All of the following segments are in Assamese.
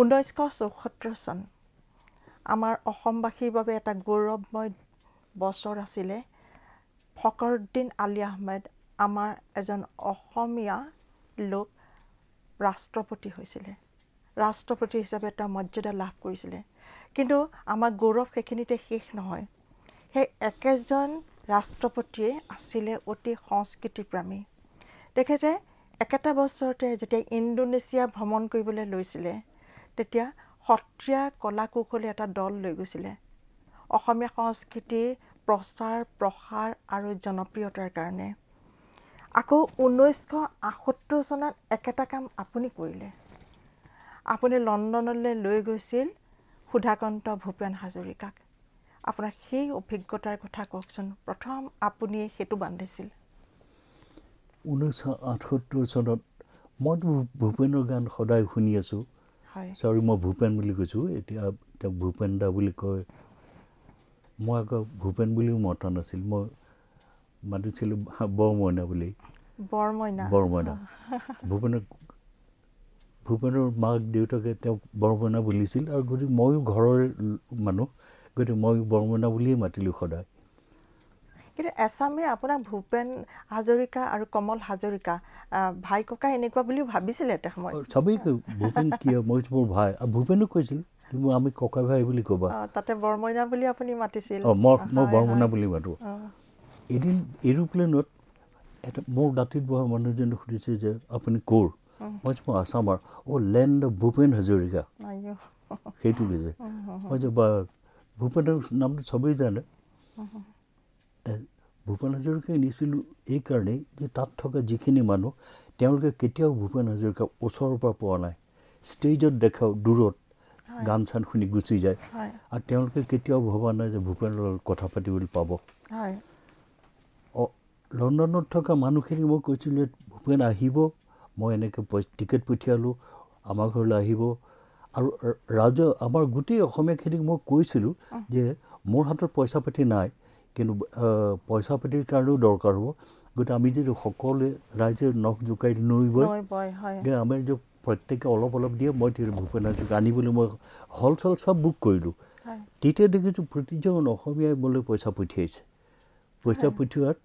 ঊনৈছশ চৌসত্তৰ চন আমাৰ অসমবাসীৰ বাবে এটা গৌৰৱময় বছৰ আছিলে ফকৰুদ্দিন আলী আহমেদ আমাৰ এজন অসমীয়া লোক ৰাষ্ট্ৰপতি হৈছিলে ৰাষ্ট্ৰপতি হিচাপে তেওঁ মৰ্যাদা লাভ কৰিছিলে কিন্তু আমাৰ গৌৰৱ সেইখিনিতে শেষ নহয় সেই একেজন ৰাষ্ট্ৰপতিয়ে আছিলে অতি সংস্কৃতিপ্ৰামী তেখেতে একেটা বছৰতে যেতিয়া ইণ্ডোনেছিয়া ভ্ৰমণ কৰিবলৈ লৈছিলে তেতিয়া সত্ৰীয়া কলা কৌশলী এটা দল লৈ গৈছিলে অসমীয়া সংস্কৃতিৰ প্ৰচাৰ প্ৰসাৰ আৰু জনপ্ৰিয়তাৰ কাৰণে আকৌ ঊনৈছশ আসত্তৰ চনত একেটা কাম আপুনি কৰিলে আপুনি লণ্ডনলৈ লৈ গৈছিল সুধাকান্ত ভূপেন হাজৰিকাক আপোনাৰ সেই অভিজ্ঞতাৰ কথা কওকচোন প্ৰথম আপুনিয়ে সেইটো বান্ধিছিল ঊনৈছশ আঠসত্তৰ চনত মই ভূপেনৰ গান সদায় শুনি আছোঁ চৰি মই ভূপেন বুলি কৈছোঁ এতিয়া তেওঁক ভূপেন দা বুলি কয় মই আকৌ ভূপেন বুলিও মতা নাছিল মই মাতিছিলোঁ বৰমইনা বুলি বৰমইনা বৰমইনা ভূপেনক ভূপেনৰ মাক দেউতাকে তেওঁক বৰমইনা বুলিছিল আৰু গতিকে ময়ো ঘৰৰ মানুহ গতিকে মই বৰমইনা বুলিয়েই মাতিলোঁ সদায় কিন্তু এচামে আপোনাক ভূপেন হাজৰিকা আৰু কমল হাজৰিকা ভাই ককা এনেকুৱা বুলিও ভাবিছিলে এটা সময়ত চবেই ভূপেন কিয় মই মোৰ ভাই ভূপেনো কৈছিল আমি ককা ভাই বুলি ক'বা তাতে বৰমইনা বুলি আপুনি মাতিছিল মই বৰমইনা বুলি মাতোঁ এদিন এৰোপ্লেনত এটা মোৰ দাঁতিত বহা মানুহজনে সুধিছে যে আপুনি ক'ৰ মই মই আছামৰ অ' লেণ্ড অফ ভূপেন হাজৰিকা সেইটো কৈছে মই যে বা ভূপেনৰ নামটো চবেই জানে ভূপেন হাজৰিকাই নিছিলোঁ এইকাৰণেই যে তাত থকা যিখিনি মানুহ তেওঁলোকে কেতিয়াও ভূপেন হাজৰিকা ওচৰৰ পৰা পোৱা নাই ষ্টেজত দেখাও দূৰত গান চান শুনি গুচি যায় আৰু তেওঁলোকে কেতিয়াও ভবা নাই যে ভূপেনৰ লগত কথা পাতিবলৈ পাব লণ্ডনত থকা মানুহখিনি মই কৈছিলোঁ যে ভূপেন আহিব মই এনেকৈ টিকেট পঠিয়ালোঁ আমাৰ ঘৰলৈ আহিব আৰু ৰাজ আমাৰ গোটেই অসমীয়াখিনিক মই কৈছিলোঁ যে মোৰ হাতত পইচা পাতি নাই কিন্তু পইচা পাতিৰ কাৰণেও দৰকাৰ হ'ব গতিকে আমি যদি সকলোৱে ৰাইজে নখ জোকাৰি নৰিব আমাৰ যদি প্ৰত্যেকে অলপ অলপ দিয়ে মই ভূপেন হাজৰিকা আনিবলৈ মই হল চল চব বুক কৰিলোঁ তেতিয়া দেখিছোঁ প্ৰতিজন অসমীয়াই মোলৈ পইচা পঠিয়াইছে পইচা পঠিওৱাত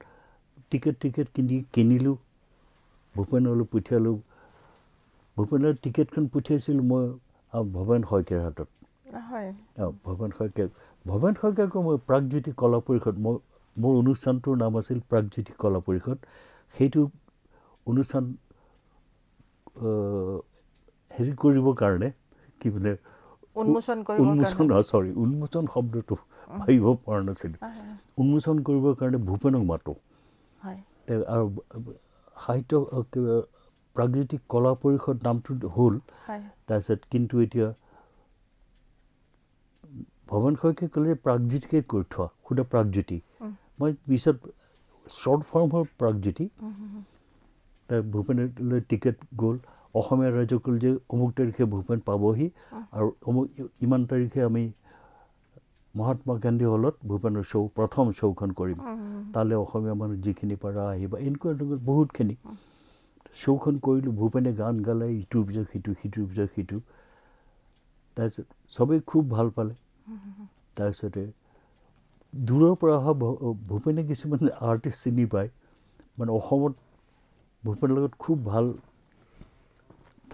টিকেট টিকেট কিনি কিনিলোঁ ভূপেনলৈ পঠিয়ালোঁ ভূপেনৰ টিকেটখন পঠিয়াইছিলোঁ মই ভৱেন শইকীয়াৰ হাতত ভৱেন শইকীয়া ভৱেন শইকীয়াকৈ মই প্ৰাগজ্যোতি কলা পৰিষদ মই মোৰ অনুষ্ঠানটোৰ নাম আছিল প্ৰাগজ্যোতি কলা পৰিষদ সেইটো অনুষ্ঠান হেৰি কৰিবৰ কাৰণে কি বোলে উন্মোচন চৰি উন্মোচন শব্দটো ভাবিব পৰা নাছিল উন্মোচন কৰিবৰ কাৰণে ভূপেনক মাতোঁ আৰু সাহিত্য প্ৰাগজ্যোতিক কলা পৰিষদ নামটো হ'ল তাৰপিছত কিন্তু এতিয়া ভৱেন শইকীয়াই ক'লে যে প্ৰাগজ্যোতিকে কৰি থোৱা সুধা প্ৰাগজ্যোতি মই পিছত শ্বৰ্ট ফৰ্ম হ'ল প্ৰাগজ্যোতি ভূপেনলৈ টিকেট গ'ল অসমীয়া ৰাইজে ক'লে যে অমুক তাৰিখে ভূপেন পাবহি আৰু অমুক ইমান তাৰিখে আমি মহাত্মা গান্ধী হলত ভূপেনৰ শ্ব' প্ৰথম শ্ব'খন কৰিম তালৈ অসমীয়া মানুহ যিখিনি পাৰা আহিবা এনেকুৱা এনেকুৱা বহুতখিনি শ্ব'খন কৰিলোঁ ভূপেনে গান গালে ইটোৰ পিছত সিটো সিটোৰ পিছত সিটো তাৰপিছত চবেই খুব ভাল পালে তাৰপিছতে দূৰৰ পৰা অহা ভূপেনে কিছুমান আৰ্টিষ্ট চিনি পায় মানে অসমত ভূপেনৰ লগত খুব ভাল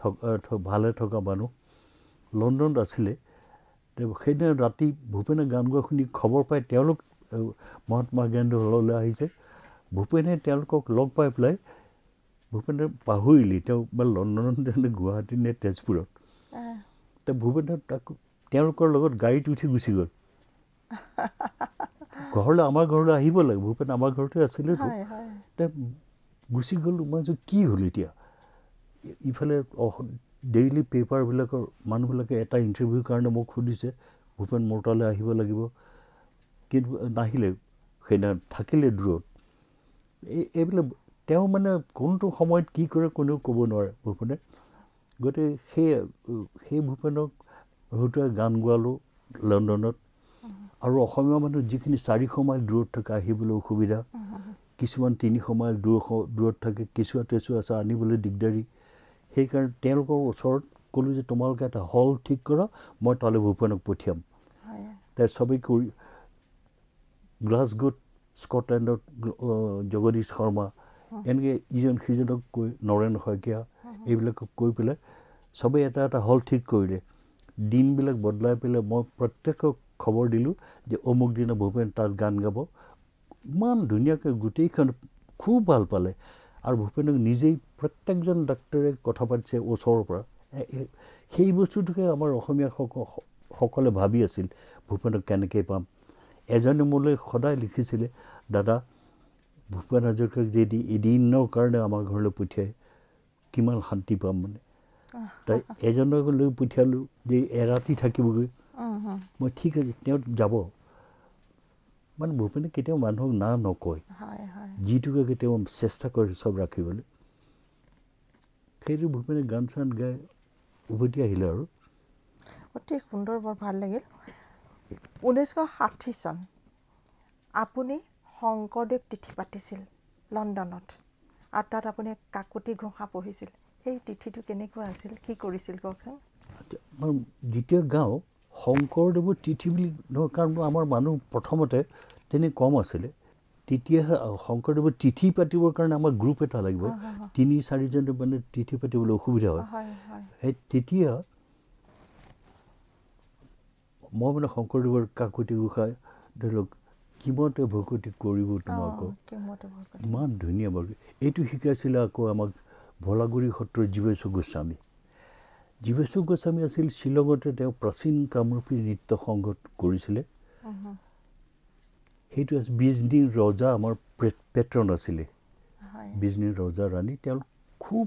থকা ভালে থকা মানুহ লণ্ডনত আছিলে সেইদিনা ৰাতি ভূপেনে গান গোৱা শুনি খবৰ পাই তেওঁলোক মহাত্মা গান্ধীৰ গান্ধীলৈ আহিছে ভূপেনে তেওঁলোকক লগ পাই পেলাই ভূপেনে পাহৰিলে তেওঁ লণ্ডনত গুৱাহাটী নে তেজপুৰত তে ভূপেনে তাক তেওঁলোকৰ লগত গাড়ীত উঠি গুচি গ'ল ঘৰলৈ আমাৰ ঘৰলৈ আহিব লাগে ভূপেন আমাৰ ঘৰতে আছিলেতো গুচি গ'ল মই যে কি হ'ল এতিয়া ইফালে ডেইলি পেপাৰবিলাকৰ মানুহবিলাকে এটা ইণ্টাৰভিউৰ কাৰণে মোক সুধিছে ভূপেন মোৰ তালৈ আহিব লাগিব কিন্তু নাহিলে সেইদিনা থাকিলে দূৰত এই এইবিলাক তেওঁ মানে কোনটো সময়ত কি কৰে কোনেও ক'ব নোৱাৰে ভূপেনে গতিকে সেই সেই ভূপেনক সেইটোৱে গান গোৱালোঁ লণ্ডনত আৰু অসমীয়া মানুহ যিখিনি চাৰিশ মাইল দূৰত থাকে আহিবলৈ অসুবিধা কিছুমান তিনিশ মাইল দূৰশ দূৰত থাকে কেঁচুৱা তেচুৱা আছে আনিবলৈ দিগদাৰী সেইকাৰণে তেওঁলোকৰ ওচৰত ক'লোঁ যে তোমালোকে এটা হল ঠিক কৰা মই তালৈ ভূপেনক পঠিয়াম তাৰ চবেই কৰি গ্লাছগুট স্কটলেণ্ডত জগদীশ শৰ্মা এনেকৈ ইজন সিজনক কৈ নৰেণ শইকীয়া এইবিলাকক কৈ পেলাই চবেই এটা এটা হল ঠিক কৰিলে দিনবিলাক বদলাই পেলাই মই প্ৰত্যেকক খবৰ দিলোঁ যে অমুক দিনা ভূপেন তাত গান গাব ইমান ধুনীয়াকৈ গোটেইখন খুব ভাল পালে আৰু ভূপেনক নিজেই প্ৰত্যেকজন ডাক্তৰে কথা পাতিছে ওচৰৰ পৰা সেই বস্তুটোকে আমাৰ অসমীয়াসকলে ভাবি আছিল ভূপেনক কেনেকৈ পাম এজনে মোলৈ সদায় লিখিছিলে দাদা ভূপেন হাজৰিকাক যদি এদিনৰ কাৰণে আমাৰ ঘৰলৈ পঠিয়াই কিমান শান্তি পাম মানে এজনক লৈ পঠিয়ালোঁ যে এৰাতি থাকিবগৈ মই ঠিক আছে তেওঁ যাব মানে ভূপেনে কেতিয়াও মানুহক না নকয় যিটোকে তেওঁ চেষ্টা কৰে চব ৰাখিবলৈ সেইটো ভূপেনে গান চান গাই উভতি আহিলে আৰু অতি সুন্দৰ বৰ ভাল লাগিল ঊনৈছশ ষাঠি চন আপুনি শংকৰদেৱ তিথি পাতিছিল লণ্ডনত আৰু তাত আপুনি কাকতি ঘোষা পঢ়িছিল সেই তিথিটো কেনেকুৱা আছিল কি কৰিছিল কওকচোন দ্বিতীয় গাঁও শংকৰদেৱৰ তিথি বুলি নহয় কাৰণ আমাৰ মানুহ প্ৰথমতে তেনে কম আছিলে তেতিয়াহে শংকৰদেৱৰ তিথি পাতিবৰ কাৰণে আমাৰ গ্ৰুপ এটা লাগিব তিনি চাৰিজন মানে তিথি পাতিবলৈ অসুবিধা হয় সেই তেতিয়া মই মানে শংকৰদেৱৰ কাকতি গোসাঁই ধৰি লওক কিমতে ভকতি কৰিব তোমাক ইমান ধুনীয়া বাৰু এইটো শিকাইছিলে আকৌ আমাক ভোলাগুৰি সত্ৰৰ জীৱেশু গোস্বামী জীৱেশু গোস্বামী আছিল শ্বিলঙতে তেওঁ প্ৰাচীন কামৰূপী নৃত্য সংঘত কৰিছিলে সেইটো বিজনীৰ ৰজা আমাৰ পেট্ৰন আছিলে বিজনীৰ ৰজা ৰাণী তেওঁ খুব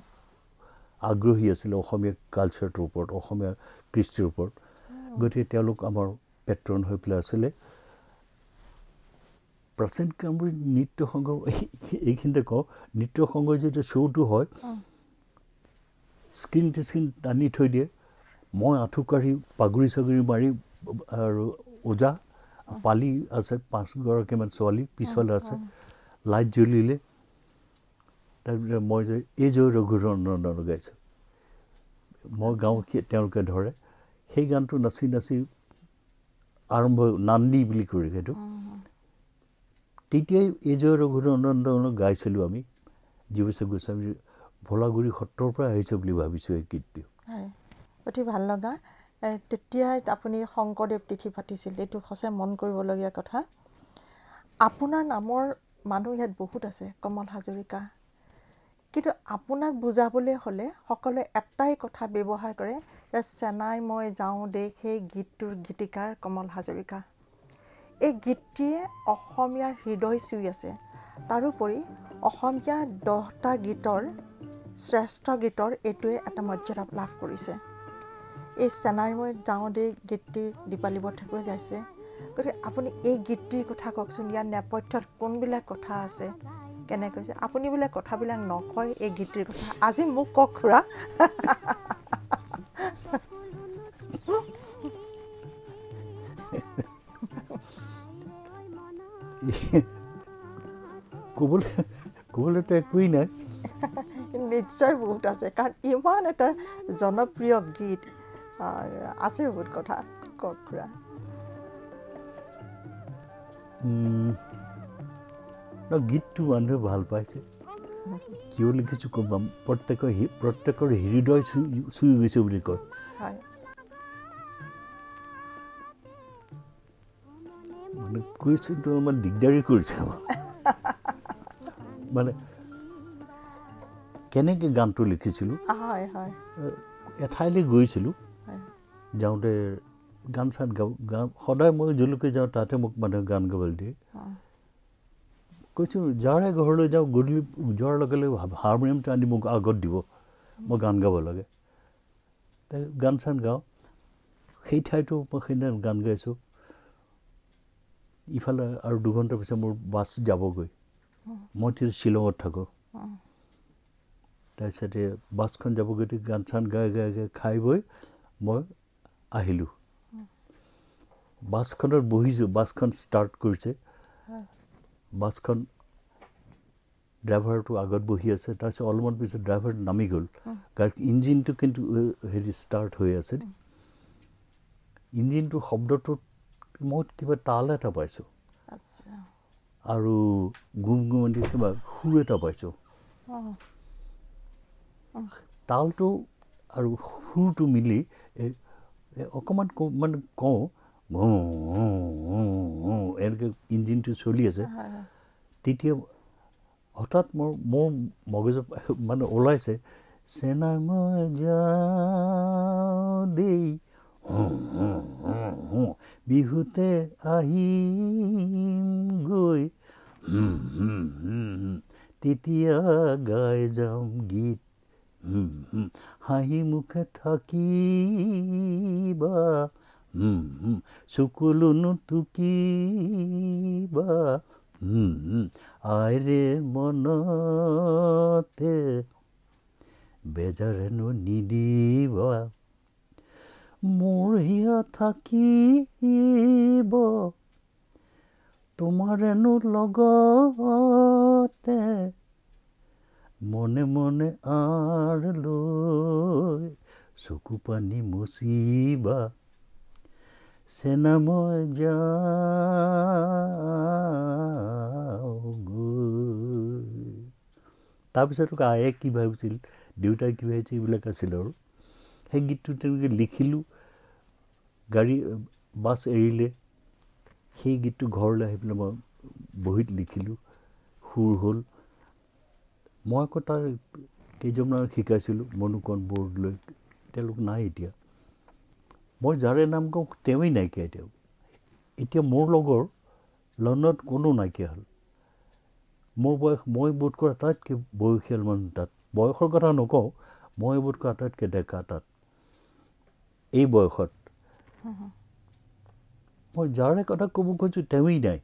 আগ্ৰহী আছিলে অসমীয়া কালচাৰটোৰ ওপৰত অসমীয়া কৃষ্টিৰ ওপৰত গতিকে তেওঁলোক আমাৰ পেট্ৰন হৈ পেলাই আছিলে প্ৰাচীন কামৰূপ নৃত্য সংগ এইখিনিতে কওঁ নৃত্য সংঘৰ যেতিয়া শ্ব'টো হয় স্ক্ৰীন টিস্ক্ৰীন টানি থৈ দিয়ে মই আঁঠু কাঢ়ি পাগুৰি চাগুৰি মাৰি আৰু ওজা পালি আছে পাঁচগৰাকীমান ছোৱালী পিছফালে আছে লাইট জ্বলিলে তাৰপিছত মই যে এই জয় ৰঘুৰণ গাইছোঁ মই গাওঁ তেওঁলোকে ধৰে সেই গানটো নাচি নাচি আৰম্ভ নান্দি বুলি কৰি সেইটো তেতিয়াই এজয় ৰঘুনন্দনক গাইছিলোঁ আমি জীৱেশ্বৰ গোস্বামী ভোলাগুৰি সত্ৰৰ পৰা আহিছে বুলি ভাবিছোঁ এই গীতটো অতি ভাল লগা তেতিয়াই আপুনি শংকৰদেৱ তিথি পাতিছিল এইটো সঁচাই মন কৰিবলগীয়া কথা আপোনাৰ নামৰ মানুহ ইয়াত বহুত আছে কমল হাজৰিকা কিন্তু আপোনাক বুজাবলৈ হ'লে সকলোৱে এটাই কথা ব্যৱহাৰ কৰে যে চেনাই মই যাওঁ দেই সেই গীতটোৰ গীতিকাৰ কমল হাজৰিকা এই গীতটিয়ে অসমীয়াৰ হৃদয় চুই আছে তাৰোপৰি অসমীয়া দহটা গীতৰ শ্ৰেষ্ঠ গীতৰ এইটোৱে এটা মৰ্যাদা লাভ কৰিছে এই চেনাইময় যাওঁদে গীতটি দীপালী বৰঠাকুৰে গাইছে গতিকে আপুনি এই গীতটিৰ কথা কওকচোন ইয়াৰ নেপথ্যত কোনবিলাক কথা আছে কেনেকৈ আপুনি বোলে কথাবিলাক নকয় এই গীতটিৰ কথা আজি মোক কওক খুৰা ক'বলৈ ক'বলৈতো একোৱেই নাই নিশ্চয় বহুত আছে কাৰণ ইমান এটা জনপ্ৰিয় গীত আছে বহুত কথা কখুৰা গীতটো মানুহে ভাল পাইছে কিয় লিখিছোঁ ক'ম প্ৰত্যেকৰ প্ৰত্যেকৰ হৃদয় চুই গৈছে বুলি কয় কৈছোঁ তোমাৰ দিগদাৰী কৰিছে আমাৰ মানে কেনেকৈ গানটো লিখিছিলোঁ এঠাইলৈ গৈছিলোঁ যাওঁতে গান চান গাব গান সদায় মই যলৈকে যাওঁ তাতে মোক মানুহে গান গাবলৈ দিয়ে কৈছোঁ যাৰে ঘৰলৈ যাওঁ গধূলি যোৱাৰ লগে লগে হাৰমনিয়ামটো আনি মোক আগত দিব মই গান গাব লাগে গান চান গাওঁ সেই ঠাইতো মই সেইদিনা গান গাইছোঁ ইফালে আৰু দুঘণ্টাৰ পিছত মোৰ বাছ যাবগৈ মই তেতিয়া শ্বিলঙত থাকোঁ তাৰপিছতে বাছখন যাব গতিকে গান চান গাই গাই গাই খাই বৈ মই আহিলোঁ বাছখনত বহিছোঁ বাছখন ষ্টাৰ্ট কৰিছে বাছখন ড্ৰাইভাৰটো আগত বহি আছে তাৰপিছত অলপমান পিছত ড্ৰাইভাৰটো নামি গ'ল কাৰণ ইঞ্জিনটো কিন্তু হেৰি ষ্টাৰ্ট হৈ আছে ইঞ্জিনটোৰ শব্দটোত মই কিবা তাল এটা পাইছোঁ আৰু গুম গুমন্তি কিবা সুৰ এটা পাইছোঁ তালটো আৰু সুৰটো মিলি অকণমান মানে কওঁ এনেকৈ ইঞ্জিনটো চলি আছে তেতিয়া হঠাৎ মোৰ মোৰ মগজত মানে ওলাইছে চেনা মই যা দেই বিহুতে আহিম গৈ তেতিয়া গাই যাম গীত হাঁহি মুখে থাকিবা চকুলো নুটুকিবা আইৰে মনতে বেজাৰেনো নিদিবা মোৰ মৰিয় থাকিব তোমাৰেনো লগতে মনে মনে আৰ লৈ চকু পানী মচিবা চেনাময় যাৰপিছত আয়ে কি ভাবিছিল দেউতাই কি ভাবিছিল এইবিলাক আছিল আৰু সেই গীতটো তেওঁলোকে লিখিলোঁ গাড়ী বাছ এৰিলে সেই গীতটো ঘৰলৈ আহি পেলাই মই বহীত লিখিলোঁ সুৰ হ'ল মই আকৌ তাৰ কেইজনমান শিকাইছিলোঁ মনোকৰণ বৰদলৈ তেওঁলোক নাই এতিয়া মই যাৰে নাম কওঁ তেওঁৱেই নাইকিয়া এতিয়াও এতিয়া মোৰ লগৰ লণ্ডনত কোনো নাইকিয়া হ'ল মোৰ বয়স মই বোধ কৰোঁ আটাইতকৈ বয়সীয়াল মানুহ তাত বয়সৰ কথা নকওঁ মই বোধ কৰোঁ আটাইতকৈ ডেকা তাত এই বয়সত মই যাৰে কথা ক'ব খুজিছোঁ তেওঁই নাই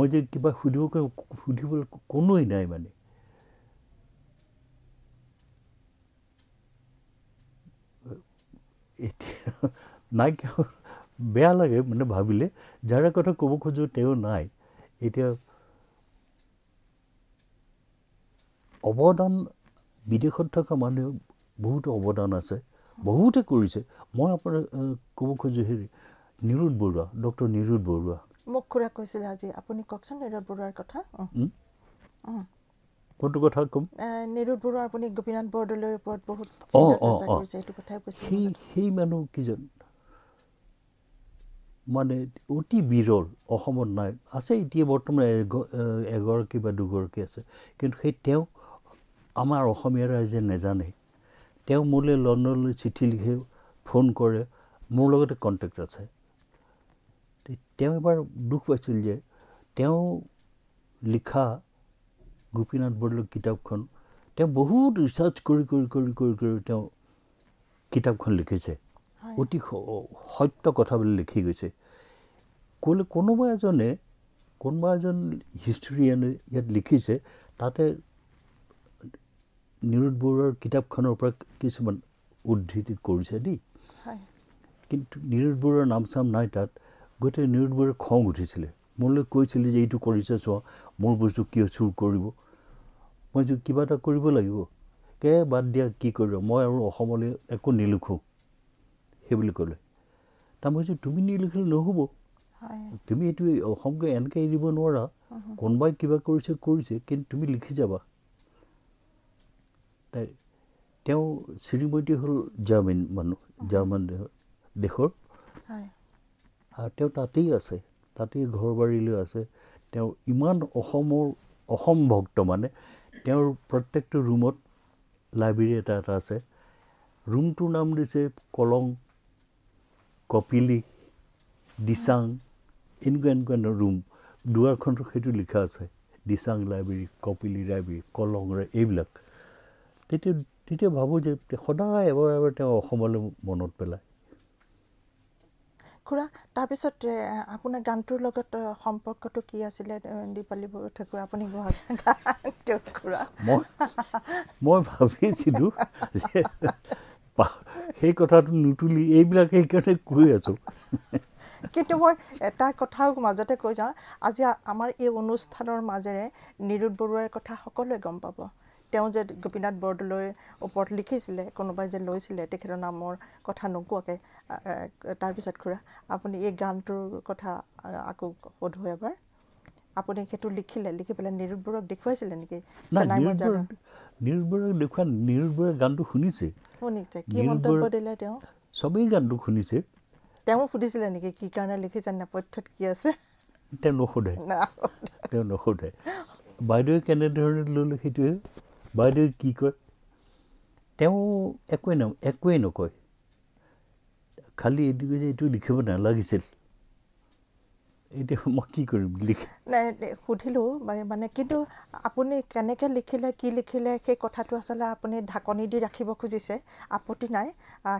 মই যে কিবা সুধিব সুধিবলৈ কোনোৱেই নাই মানে এতিয়া নাই বেয়া লাগে মানে ভাবিলে যাৰে কথা ক'ব খোজোঁ তেওঁ নাই এতিয়া অৱদান বিদেশত থকা মানুহে বহুতো অৱদান আছে বহুতে কৰিছে মই আপোনাক ক'ব খোজোঁ হেৰি নিৰুদ বৰুৱা ডক্টৰ নিৰুদ বৰুৱা মোক খুৰা কৈছিল আজি আপুনি কওকচোন নিৰোদ বৰুৱাৰ কথা মানে অতি বিৰল অসমত নাই আছে এতিয়া বৰ্তমান এগৰাকী বা দুগৰাকী আছে কিন্তু সেই তেওঁ আমাৰ অসমীয়া ৰাইজে নেজানে তেওঁ মোলৈ লণ্ডনলৈ চিঠি লিখে ফোন কৰে মোৰ লগতে কণ্টেক্ট আছে তেওঁ এবাৰ দুখ পাইছিল যে তেওঁ লিখা গোপীনাথ বৰদলৈ কিতাপখন তেওঁ বহুত ৰিচাৰ্চ কৰি কৰি কৰি কৰি কৰি তেওঁ কিতাপখন লিখিছে অতি সত্য কথা বুলি লিখি গৈছে ক'লে কোনোবা এজনে কোনোবা এজন হিষ্টৰিয়ানে ইয়াত লিখিছে তাতে নিৰোধ বৰুৱাৰ কিতাপখনৰ পৰা কিছুমান উদ্ধৃতি কৰিছে দেই কিন্তু নিৰোধ বৰুৱাৰ নাম চাম নাই তাত গোটেই নিৰোধ বৰুৱাৰ খং উঠিছিলে মোলৈ কৈছিলে যে এইটো কৰিছে চোৱা মোৰ বস্তু কিয় চুৰ কৰিব মই যদি কিবা এটা কৰিব লাগিব কে বাদ দিয়া কি কৰিব মই আৰু অসমলৈ একো নিলিখোঁ সেইবুলি ক'লে তাৰ মই যদি তুমি নিলিখিলে নহ'ব তুমি এইটো অসমকে এনেকৈ এৰিব নোৱাৰা কোনোবাই কিবা কৰিছে কৰিছে কিন্তু তুমি লিখি যাবা তেওঁ শ্ৰীমতী হ'ল জাৰ্মান মানুহ জাৰ্মান দেশৰ আৰু তেওঁ তাতেই আছে তাতেই ঘৰ বাৰীলৈ আছে তেওঁ ইমান অসমৰ অসম ভক্ত মানে তেওঁৰ প্ৰত্যেকটো ৰুমত লাইব্ৰেৰী এটা এটা আছে ৰুমটোৰ নাম দিছে কলং কপিলি দিচাং এনেকুৱা এনেকুৱা ৰুম দুৱাৰখনত সেইটো লিখা আছে দিচাং লাইব্ৰেৰী কপিলি লাইব্ৰেৰী কলং এইবিলাক তেতিয়া তেতিয়া ভাবোঁ যে সদায় এবাৰ এবাৰ তেওঁ অসমলৈ মনত পেলায় খুৰা তাৰপিছত আপোনাৰ গানটোৰ লগত সম্পৰ্কটো কি আছিলে দীপালী বৰঠাকুৰ আপুনি মই মই ভাবিছিলোঁ সেই কথাটো নুতুলি এইবিলাক সেইকাৰণে কৈ আছোঁ কিন্তু মই এটা কথাও মাজতে কৈ যাওঁ আজি আমাৰ এই অনুষ্ঠানৰ মাজেৰে নিৰোধ বৰুৱাৰ কথা সকলোৱে গম পাব তেওঁ যে গোপীনাথ বৰদলৈ ওপৰত লিখিছিলে কোনোবাই যে লৈছিলে তেখেতৰ নামৰ কথা নোকোৱাকৈ তাৰপিছত খুৰা আপুনি এই গানটোৰ কথা আকৌ সোধো এবাৰ আপুনি সেইটো লিখিলে লিখি পেলাই নিৰুদবোৰক দেখুৱাইছিলে নেকি নিৰুদবোৰক দেখুৱাই নিৰুদবোৰে গানটো শুনিছে শুনিছে কি মন্তব্য দিলে তেওঁ চবেই গানটো শুনিছে তেওঁ সুধিছিলে নেকি কি কাৰণে লিখিছে নেপথ্যত কি আছে তেওঁ নুসোধে তেওঁ নুসোধে বাইদেৱে কেনেধৰণে ল'লে সেইটোৱে বাইদেউ কি কয় তেওঁ একোৱে ন একোৱে নকয় খালি এইটো কয় যে এইটো লিখিব নালাগিছিল এতিয়া মই কি কৰিম লিখি নাই সুধিলোঁ মানে কিন্তু আপুনি কেনেকৈ লিখিলে কি লিখিলে সেই কথাটো আচলতে আপুনি ঢাকনি দি ৰাখিব খুজিছে আপত্তি নাই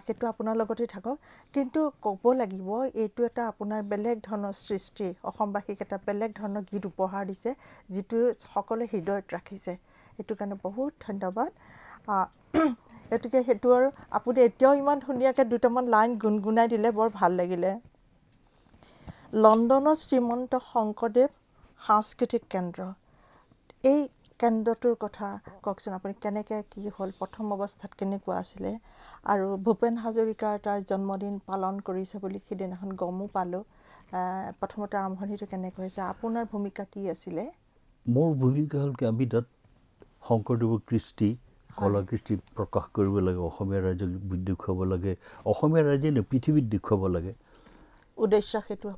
সেইটো আপোনাৰ লগতে থাকক কিন্তু ক'ব লাগিব এইটো এটা আপোনাৰ বেলেগ ধৰণৰ সৃষ্টি অসমবাসীক এটা বেলেগ ধৰণৰ গীত উপহাৰ দিছে যিটো সকলোৱে হৃদয়ত ৰাখিছে সেইটো কাৰণে বহুত ধন্যবাদ গতিকে সেইটো আৰু আপুনি এতিয়াও ইমান ধুনীয়াকৈ দুটামান লাইন গুণগুণাই দিলে বৰ ভাল লাগিলে লণ্ডনত শ্ৰীমন্ত শংকৰদেৱ সাংস্কৃতিক কেন্দ্ৰ এই কেন্দ্ৰটোৰ কথা কওকচোন আপুনি কেনেকৈ কি হ'ল প্ৰথম অৱস্থাত কেনেকুৱা আছিলে আৰু ভূপেন হাজৰিকাৰ তাৰ জন্মদিন পালন কৰিছে বুলি সেইদিনাখন গমো পালোঁ প্ৰথমতে আৰম্ভণিটো কেনেকৈ হৈছে আপোনাৰ ভূমিকা কি আছিলে মোৰ ভূমিকা হ'ল কি আমি তাত শংকৰদেৱৰ কৃষ্টি কলা কৃষ্টি প্ৰকাশ কৰিব লাগে অসমীয়া ৰাইজক দেখুৱাব লাগে অসমীয়া ৰাইজে নে পৃথিৱীত দেখুৱাব লাগে উদ্দেশ্য সেইটো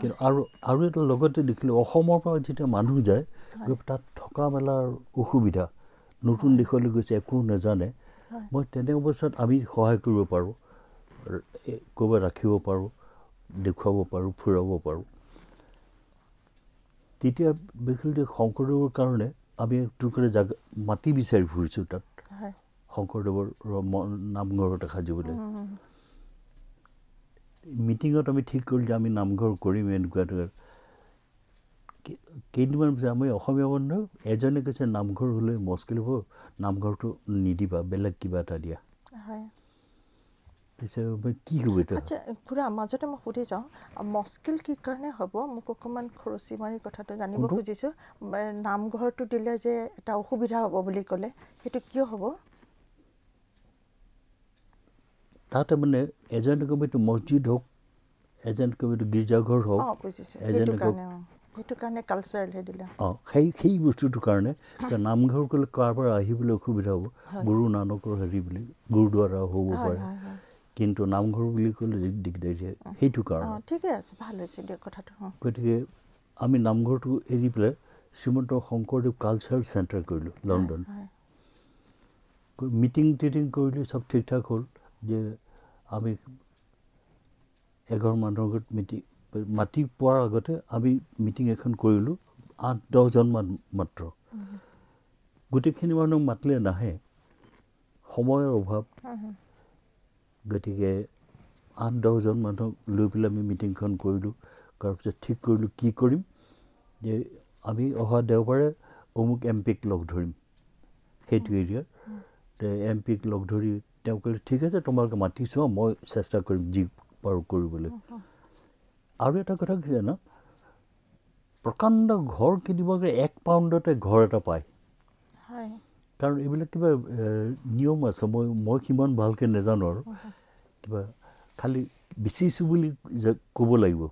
কিন্তু আৰু আৰু এটা লগতে দেখিলোঁ অসমৰ পৰা যেতিয়া মানুহ যায় তাত থকা মেলাৰ অসুবিধা নতুন দেশলৈ গৈছে একো নাজানে মই তেনে অৱস্থাত আমি সহায় কৰিব পাৰোঁ ক'ৰবাত ৰাখিব পাৰোঁ দেখুৱাব পাৰোঁ ফুৰাব পাৰোঁ তেতিয়া দেখিলোঁ শংকৰদেৱৰ কাৰণে আমি তোৰ জাগা মাটি বিচাৰি ফুৰিছোঁ তাত শংকৰদেৱৰ নামঘৰ এসাজ দিবলৈ মিটিঙত আমি ঠিক কৰিলোঁ যে আমি নামঘৰ কৰিম এনেকুৱা এনেকুৱা কেইদিনমান পিছত আমি অসমীয়া মানুহ এজনে কৈছে নামঘৰ হ'লে মস্কিল হ'ব নামঘৰটো নিদিবা বেলেগ কিবা এটা দিয়া পিছে কি হ'ব আচ্ছা খুৰা মাজতে মই সুধি যাওঁ মস্কিল কি কাৰণে হ'ব মোক অকণমান খৰচি মাৰি কথাটো জানিব খুজিছোঁ নামঘৰটো দিলে যে এটা অসুবিধা হ'ব বুলি ক'লে সেইটো কিয় হ'ব তাতে মানে এজেণ্ট কমিটো মছজিদ হওক এজেণ্ট কমিটো গীৰ্জাঘৰ হওক এজেণ্ট সেইটো কাৰণে কালচাৰেল হৈ দিলে অঁ সেই সেই বস্তুটোৰ কাৰণে নামঘৰ ক'লে কাৰোবাৰ আহিবলৈ অসুবিধা হ'ব গুৰু নানকৰ হেৰি বুলি গুৰুদ্বাৰা হ'ব পাৰে কিন্তু নামঘৰ বুলি ক'লে যি দিগদাৰি হয় সেইটো কাৰণ ঠিকে আছে ভাল হৈছে দিয়ক কথাটো গতিকে আমি নামঘৰটো এৰি পেলাই শ্ৰীমন্ত শংকৰদেৱ কালচাৰেল চেণ্টাৰ কৰিলোঁ লণ্ডন মিটিং টিটিং কৰিলোঁ চব ঠিক ঠাক হ'ল যে আমি এঘৰ মানুহৰ লগত মিটিং মাতি পোৱাৰ আগতে আমি মিটিং এখন কৰিলোঁ আঠ দহজনমান মাত্ৰ গোটেইখিনি মানুহ মাতিলে নাহে সময়ৰ অভাৱ গতিকে আঠ দহজন মানুহক লৈ পেলাই আমি মিটিংখন কৰিলোঁ কৰাৰ পিছত ঠিক কৰিলোঁ কি কৰিম যে আমি অহা দেওবাৰে অমুক এম পিক লগ ধৰিম সেইটো এৰিয়াৰ এম পিক লগ ধৰি তেওঁ কৈ ঠিক আছে তোমালোকে মাতিছোঁ মই চেষ্টা কৰিম যি পাৰোঁ কৰিবলৈ আৰু এটা কথা কি জানা প্ৰকাণ্ড ঘৰ কিনিবগৈ এক পাউণ্ডতে ঘৰ এটা পায় কাৰণ এইবিলাক কিবা নিয়ম আছে মই মই সিমান ভালকৈ নাজানো আৰু কিবা খালী বিচিছোঁ বুলি ক'ব লাগিব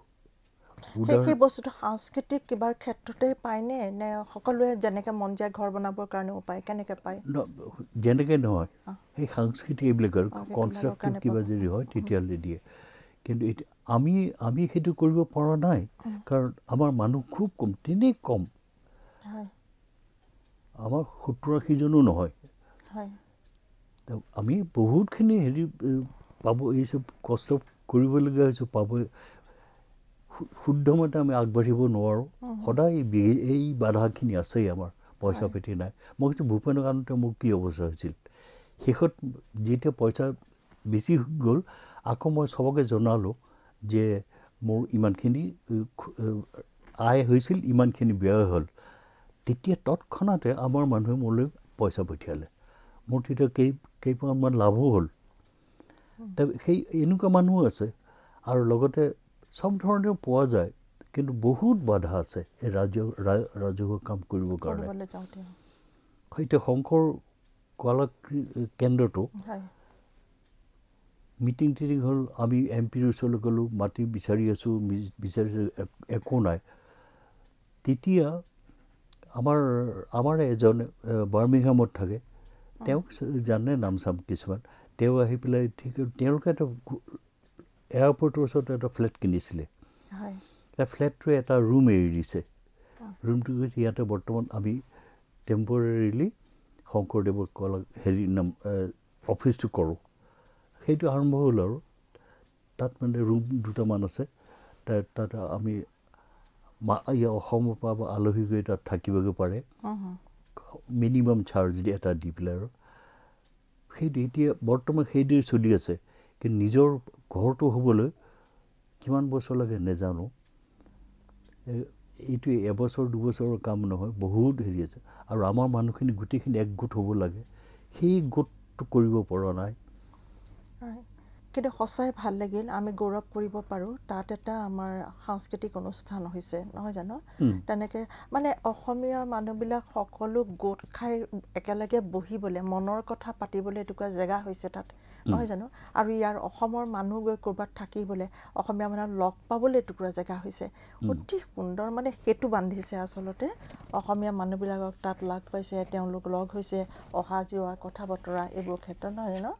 সেই বস্তুটো সাংস্কৃতিক কিবাৰ ক্ষেত্ৰতে পায়নে নে সকলোৱে যেনেকৈ মন যায় ঘৰ বনাবৰ কাৰণে উপায় কেনেকৈ পায় যেনেকৈ নহয় সেই সাংস্কৃতিক এইবিলাকৰ কনচেপ্ট কিবা যদি হয় তেতিয়াহ'লে দিয়ে কিন্তু এতিয়া আমি আমি সেইটো কৰিব পৰা নাই কাৰণ আমাৰ মানুহ খুব কম তেনেই কম আমাৰ সত্তৰ আশীজনো নহয় আমি বহুতখিনি হেৰি পাব এইছে কষ্ট কৰিবলগীয়া হৈছোঁ পাব শুদ্ধমতে আমি আগবাঢ়িব নোৱাৰোঁ সদায় এই বাধাখিনি আছেই আমাৰ পইচা পাতি নাই মই কৈছোঁ ভূপেন কাৰণতে মোৰ কি অৱস্থা হৈছিল শেষত যেতিয়া পইচা বেছি গ'ল আকৌ মই চবকে জনালোঁ যে মোৰ ইমানখিনি আয় হৈছিল ইমানখিনি ব্যয় হ'ল তেতিয়া তৎক্ষণাতে আমাৰ মানুহে মোলৈ পইচা পঠিয়ালে মোৰ তেতিয়া কেই কেইপামান লাভো হ'ল সেই এনেকুৱা মানুহো আছে আৰু লগতে চব ধৰণেও পোৱা যায় কিন্তু বহুত বাধা আছে এই ৰাজহ ৰাজহুৱা কাম কৰিবৰ কাৰণে এতিয়া শংকৰ কলা কেন্দ্ৰটো মিটিং টিটিং হ'ল আমি এম পিৰ ওচৰলৈ গ'লোঁ মাতি বিচাৰি আছোঁ বিচাৰিছোঁ একো নাই তেতিয়া আমাৰ আমাৰ এজন বাৰ্মিংহামত থাকে তেওঁক জানে নাম চাম কিছুমান তেওঁ আহি পেলাই ঠিক তেওঁলোকে এটা এয়াৰপৰ্টৰ ওচৰত এটা ফ্লেট কিনিছিলে ফ্লেটটোৱে এটা ৰুম এৰি দিছে ৰুমটো কৈছে ইয়াতে বৰ্তমান আমি টেম্পৰেৰিলি শংকৰদেৱৰ কল হেৰি নাম অফিচটো কৰোঁ সেইটো আৰম্ভ হ'ল আৰু তাত মানে ৰুম দুটামান আছে তাত আমি অসমৰ পৰা বা আলহী গৈ তাত থাকিবগৈ পাৰে মিনিমাম চাৰ্জ এটা দি পেলাই আৰু সেইটো এতিয়া বৰ্তমান সেইদৰে চলি আছে কিন্তু নিজৰ ঘৰটো হ'বলৈ কিমান বছৰ লাগে নেজানো এইটোৱে এবছৰ দুবছৰৰ কাম নহয় বহুত হেৰি আছে আৰু আমাৰ মানুহখিনি গোটেইখিনি একগোট হ'ব লাগে সেই গোটটো কৰিব পৰা নাই কিন্তু সঁচাই ভাল লাগিল আমি গৌৰৱ কৰিব পাৰোঁ তাত এটা আমাৰ সাংস্কৃতিক অনুষ্ঠান হৈছে নহয় জানো তেনেকৈ মানে অসমীয়া মানুহবিলাক সকলো গোট খাই একেলগে বহিবলৈ মনৰ কথা পাতিবলৈ এটুকুৰা জেগা হৈছে তাত নহয় জানো আৰু ইয়াৰ অসমৰ মানুহ গৈ ক'ৰবাত থাকিবলৈ অসমীয়া মানুহ লগ পাবলৈ এটুকুৰা জেগা হৈছে অতি সুন্দৰ মানে সেইটো বান্ধিছে আচলতে অসমীয়া মানুহবিলাকক তাত লগ পাইছে তেওঁলোক লগ হৈছে অহা যোৱা কথা বতৰা এইবোৰ ক্ষেত্ৰত নহয় জানো